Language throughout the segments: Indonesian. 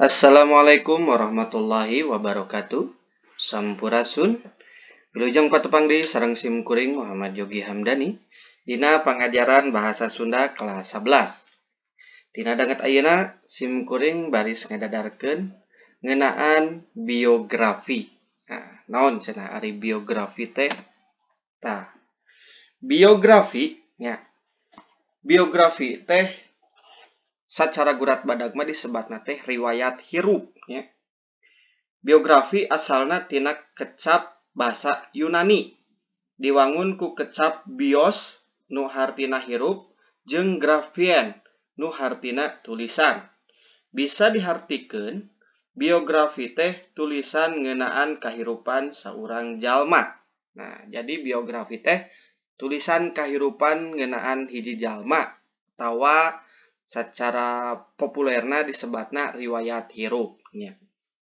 Assalamualaikum warahmatullahi wabarakatuh. Sampurasun. Wilujeng di sarang simkuring Muhammad Yogi Hamdani. Dina pengajaran Bahasa Sunda kelas 11. Dina danget ayeuna simkuring baris ngadadarkeun ngenaan biografi. Nah, naon cenah ari biografi teh? ta. Biografi ya. Biografi teh secaragurat Bama di sebatnate teh riwayat hirup biografi asal natinanak kecap bahasa Yunani diwangunku kecap bios Nuhartina hirup jenggrafen Nuhartina tulisan bisa diartikan biografi teh tulisan ngenaan kehidupan seorang Jalma Nah jadi biografi teh tulisan kehirpan ngenaan hiji Jalma tawa yang secara populerna disebutnya riwayat hirupnya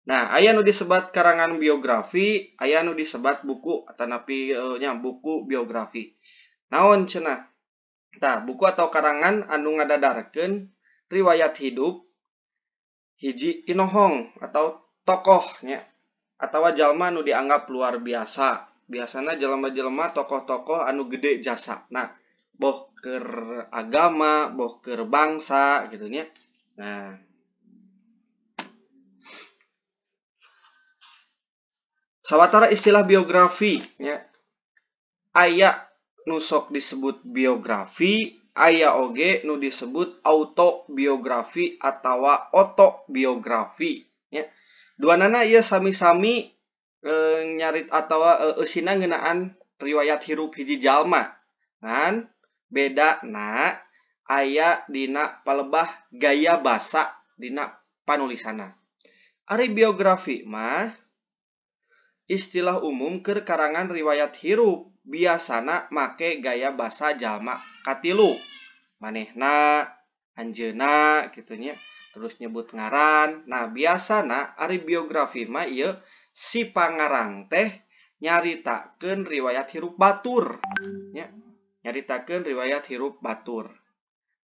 nah ayah nu disebat karangan biografi ayah nu disebat buku atau napi e, nya buku biografi naon cina, nah buku atau karangan anu darken riwayat hidup hiji inohong atau tokohnya atau jalma nu dianggap luar biasa biasanya jelema-jelema tokoh-tokoh anu gede jasa nah boh ke agama boh ke bangsa gitu nya nah sawatara istilah biografi nya aya nusok disebut biografi aya oge nu disebut autobiografi atau otobiografi ya dua nana ya sami-sami e, nyarit atau e, usina ngenaan riwayat hirup hiji jalma kan beda nah ayaah Dinak peleah gaya basa Dinak panulisana ari biografi mah istilah umum kekarangan riwayat hirup biasa make gaya bahasa Jamak Katlu manehna Anjena gitunya terus nyebut ngaran nah biasa Ari biografi ma si Panrang teh nyaritaken riwayat hirup Batur ya bisa nyaritakan riwayat hirup batur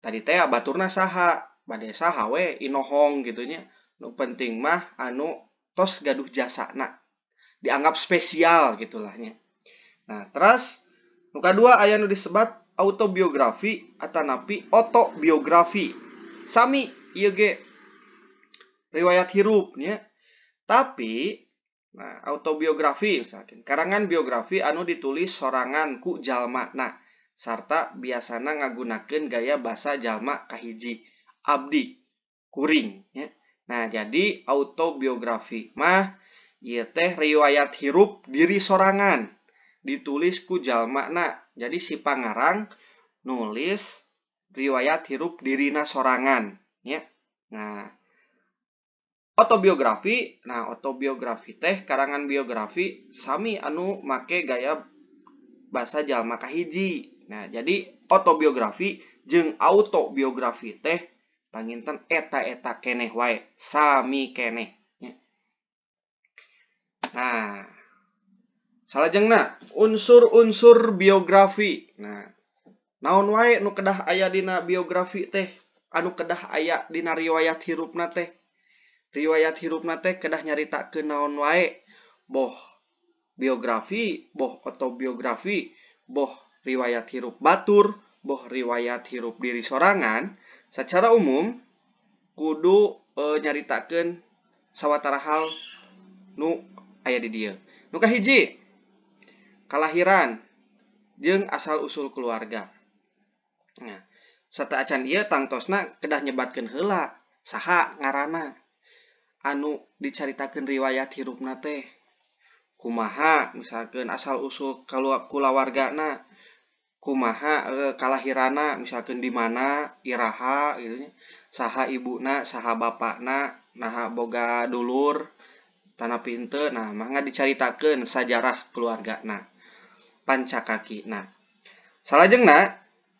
tadi teh baturna saha badai saha we inohong gitu gitunya nu penting mah anu tos gaduh jasa nak dianggap spesial gitulahnya nah terus nu kedua ayah nu disebat autobiografi atau napi otobiografi sami iya ge riwayat hirupnya tapi nah autobiografi misalkan karangan biografi anu ditulis sorangan ku jalma nah sarta biasana ngagunakeun gaya bahasa jalma kahiji abdi kuring ya. Nah, jadi autobiografi mah ieu teh riwayat hirup diri sorangan ditulis ku jalma na Jadi si pangarang nulis riwayat hirup dirina sorangan ya. Nah, autobiografi, nah autobiografi teh karangan biografi sami anu make gaya bahasa jalma kahiji jadi otobiografi jeng autobiografi teh langintan eta-eta keneh wa sami keneh nah salahjeng nah unsur-unsur biografi nah naon waek nu kedah aya dina biografi teh adu kedah ayatdina riwayat hirup na teh riwayat hirup na teh kedah nyarita ke naon waek boh biografi boh otobiografi boh riwayat hirup Batur boh riwayat hirup diri sorangan secara umum kudu e, nyaritakan sawwatara hal Nu ayaah di dia muka hiji kelahiran jeng asal-usul keluarga seta acan ya tangtossnak kedah menyebatkan helak sahha ngaranana anu diceritakan riwayat hirupnate kumaha misalkan asal usuk kalaukula wargana kumaha e, kalahirana misalkan di mana iraha gitu saha ibuna saha bapakna nah boga dulur tanah pinte nah dicari taken sejarah keluarga nah pancakaki kaki salah jeng nah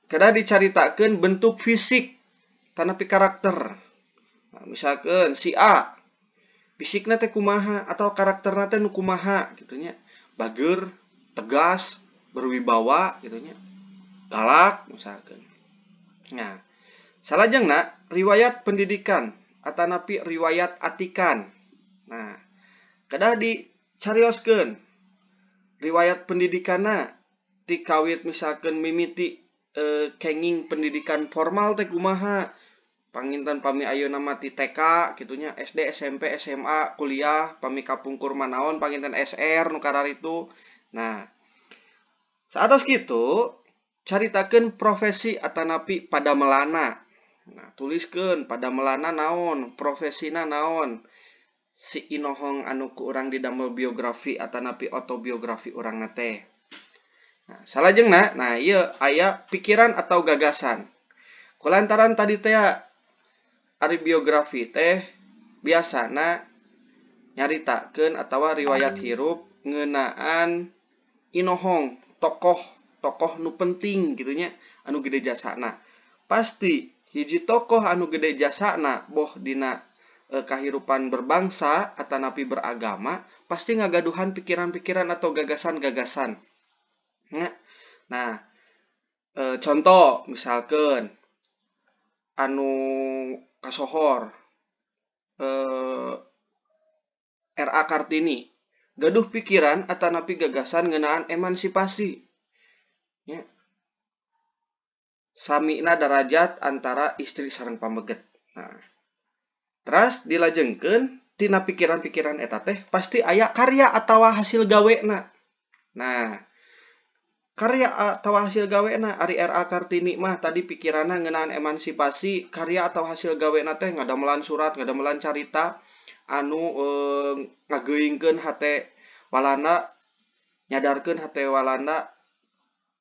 kada taken bentuk fisik tanah pi karakter nah, misalkan si A fisiknya teh kumaha atau karakternya teh kumaha gitunya bager tegas berwibawa gitunya galak misalkan nah nak riwayat pendidikan Atanapi riwayat atikan nah kedah dicarioskan riwayat pendidikan, di dikawit misalkan mimiti e, kenging pendidikan formal teh kumaha pangintan pami ayo nama di TK gitunya SD SMP SMA kuliah pami kapungkur manaon pangintan SR nukarar itu nah saat gitu Caritaken profesi Atanapi padamellanana tulis ke pada melanana naon profeina naon si Inohong anuku orang didamel biografi atpi otobiografi orang ngete salahjeng nggak nah ye ayaah pikiran atau gagasan kalau lantaran tadi teh ari biografi teh biasa nyaritaken atautawa riwayat hirup ngenaan Inohong tokoh tokoh nu penting gitunya anu gede jasa. Nah, pasti hiji tokoh anu gede jasa, nah boh dina e, kahirupan berbangsa atau napi beragama pasti ngagaduhan pikiran-pikiran atau gagasan-gagasan nah, e, contoh misalkan anu kasohor eh, RA Kartini gaduh pikiran atau napi gagasan ngenaan emansipasi Ya. Samina darajat antara istri sarang pameget. Nah. Terus dilajengkan tina pikiran-pikiran eta teh pasti ayak karya atau hasil gawe na. Nah, karya atau hasil gawe na Ari RA Kartini mah tadi pikirannya ngenaan emansipasi karya atau hasil gawe na teh nggak ada melan surat nggak ada melan carita anu e, eh, ngageingkan hate walana nyadarkan hate walana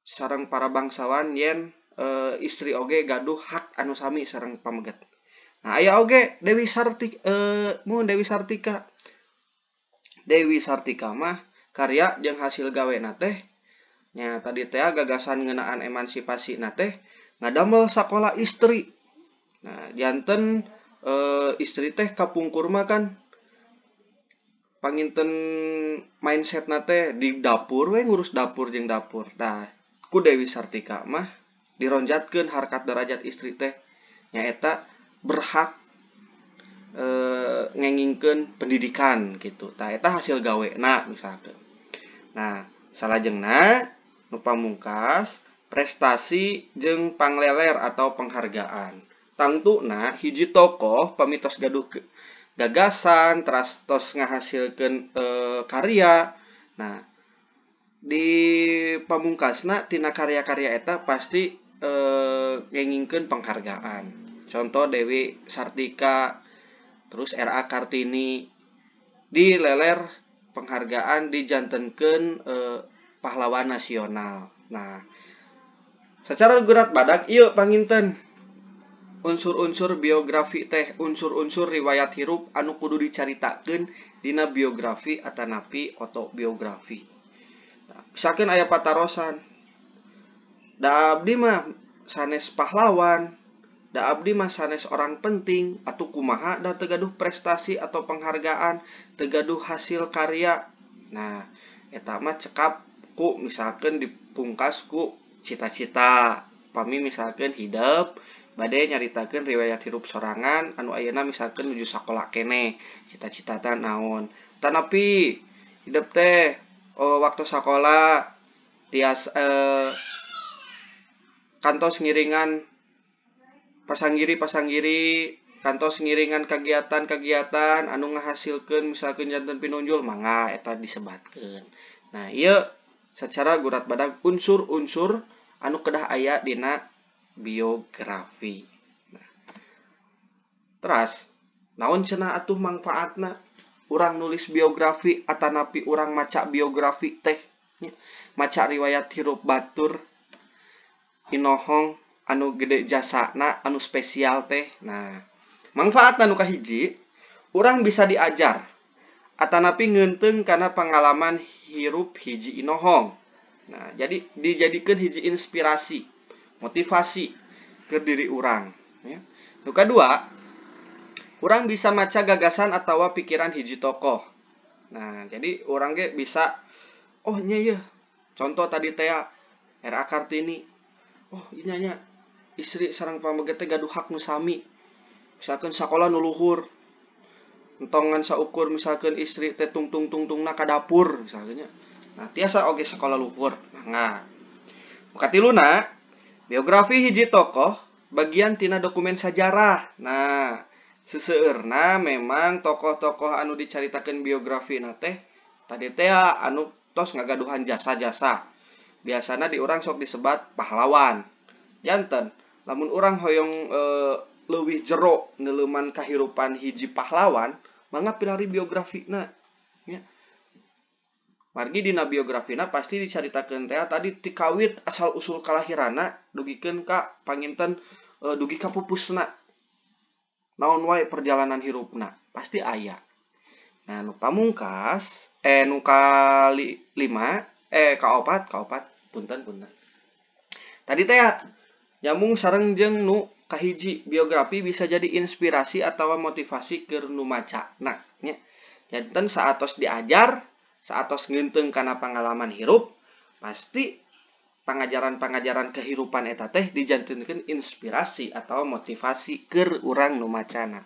sarang para bangsawan yen e, istri oge gaduh hak anusami sarang pamegat nah ayah oge Dewi Sartika e, eh, mohon Dewi Sartika Dewi Sartika mah karya yang hasil gawe nate nya tadi teh gagasan ngenaan emansipasi nate ngadamel sekolah istri nah janten e, istri teh kapungkur mah kan panginten mindset nate di dapur we ngurus dapur jeng dapur dah ku Dewi Sartika mah dironjatkan harkat derajat istri teh nyaeta berhak e, pendidikan gitu eta hasil gawe nah misalkan nah lupa mungkas prestasi jeng pangleler atau penghargaan tangtu nah hiji tokoh pemitos gaduh ke, gagasan terastos ngahasilkan e, karya nah di pamungkasna tina karya-karya eta pasti eh, penghargaan contoh Dewi Sartika terus RA Kartini di leler penghargaan di jantenken eh, pahlawan nasional nah secara gurat badak yuk panginten unsur-unsur biografi teh unsur-unsur riwayat hirup anu kudu dicaritakan Dina biografi Atanapi otobiografi kan ayah patrosan dab dima sanes pahlawan dab di masaes seorang penting atau kumaha dan Tegaduh prestasi atau penghargaan tergaduh hasil karya nah pertama cekap kok misalkan di pungkasku cita-cita Pami misalkan hidup badai nyaritakan riwayat tirup sorangan anu Ayena misalkan juju sekolah kene cita-citatan naun tanapi hidup teh Oh, waktu sekolah ti eh, kanto sengirringan pasanggirri pasanggiri kanto sengirringan kegiatan-kegiatan anu menghasilkan misalkan jantan pinunjul mangaeta disebabkan Nah y secaragurat badak unsur-unsur anu kedah ayat di biografi terus naun sena atuh manfaat Nah orang nulis biografi atau napi orang maca biografi teh maca riwayat hirup batur inohong anu gede jasa jasana anu spesial teh nah manfaat nanuka hiji orang bisa diajar atau napi ngenteng karena pengalaman hirup hiji inohong nah jadi dijadikan hiji inspirasi motivasi ke diri orang ya. nuka dua orang bisa maca gagasan atau pikiran hiji tokoh. Nah, jadi orang ge bisa oh nya ya. Contoh tadi teh R.A. Ya, Kartini. Oh, iya nya istri sarang pamogete gaduh hak nusami sami. Misalkan sekolah nuluhur. Entongan saukur misalkan istri teh tungtung tungtungna ka dapur misalnya. Nah, tiasa oge sekolah luhur. Nah, tiluna, biografi hiji tokoh bagian tina dokumen sejarah. Nah, seerna memang tokoh-tokoh anu diceritakan biografi nah teh tadi tea anu tos ngagaduhan jasa-jasa biasanya di orangrang sok disebat pahlawan jantan namun orang Hoong eh, lebih jeruk nelluman kehidupan hiji pahlawan manpillari biografi nah margidina biografina pasti diceritakan teh taditikakawi asal-usul kalahira anak dugiken Kak paninten eh, dugi Ka pupusna naon wae perjalanan hirupna pasti ayah nah nu pamungkas eh nu kali lima eh kaopat kaopat punten punten tadi teh nyambung sareng jeng nu kahiji biografi bisa jadi inspirasi atau motivasi ke nu maca nah nya janten saatos diajar saatos ngenteng karena pengalaman hirup pasti pengajaran-pengajaran kehidupan eta teh dijantunkan inspirasi atau motivasi ke orang numacana.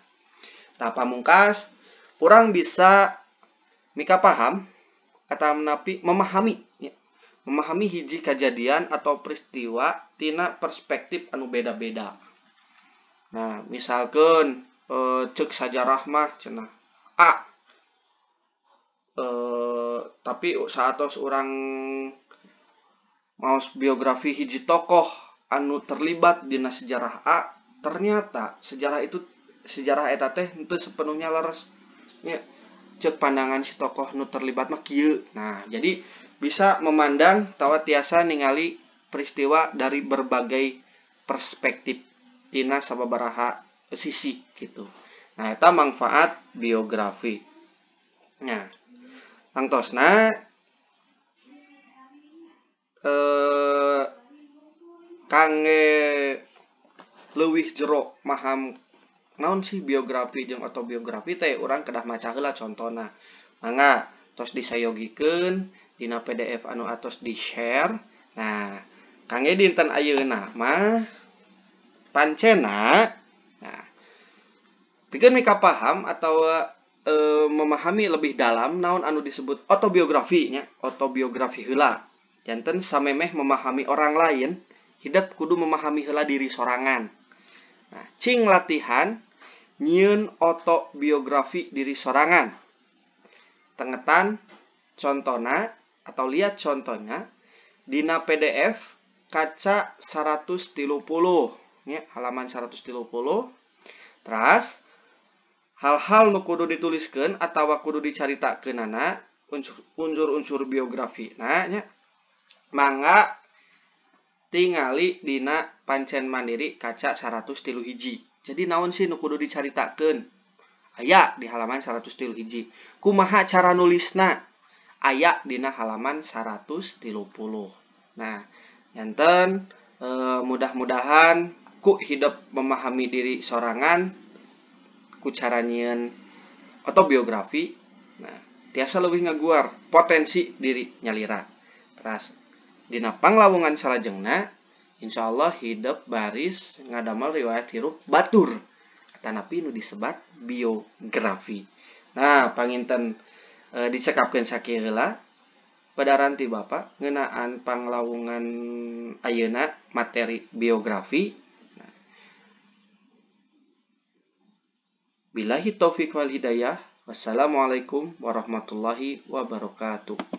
Nah, mungkas, orang bisa mika paham atau menapi memahami ya, memahami hiji kejadian atau peristiwa tina perspektif anu beda-beda. Nah, misalkan e, eh, cek saja rahmah cenah A. E, tapi saat orang maus biografi hiji tokoh anu terlibat di sejarah A ternyata sejarah itu sejarah eta teh itu sepenuhnya leres ya, cek pandangan si tokoh nu terlibat mah kieu nah jadi bisa memandang tawa tiasa ningali peristiwa dari berbagai perspektif tina sababaraha sisi gitu nah eta manfaat biografi nah tangtosna eh kangge luwih jeruk maham naun sih biografi je otobiografi teh orang kedah macalah contohna man terus di sayaayogiken Dina PDF anu atau disha nah kang dinten A nama pancena pikir nikah paham atau eh, memahami lebih dalam naon anu disebut otobiografinya otobiografi hila Janten samemeh memahami orang lain, hidup kudu memahami hela diri sorangan. Nah, cing latihan, nyun biografi diri sorangan. Tengetan contona atau lihat contohnya Dina PDF kaca 130 ya, halaman 130 terus hal-hal nu kudu dituliskan atau kudu dicaritakan, anak unsur-unsur biografi nah ya, mangga tingali dina pancen mandiri kaca 100 tilu hiji jadi naon sih nukudu kudu dicaritakeun ayak di halaman 100 tilu hiji kumaha cara nulisna ayak dina halaman tilu puluh. nah nyanten e, mudah-mudahan ku hidup memahami diri sorangan ku cara autobiografi nah biasa lebih ngeguar potensi diri nyalira terus Dina panglawungan salajengna Insya Allah hidup baris ngadamel riwayat hirup batur tanapi nu disebat biografi nah panginten e, dicekapkan sakirila padaran ti Bapak ngenaan panglawungan ayeuna materi biografi Bilahi taufiq wal hidayah. Wassalamualaikum warahmatullahi wabarakatuh.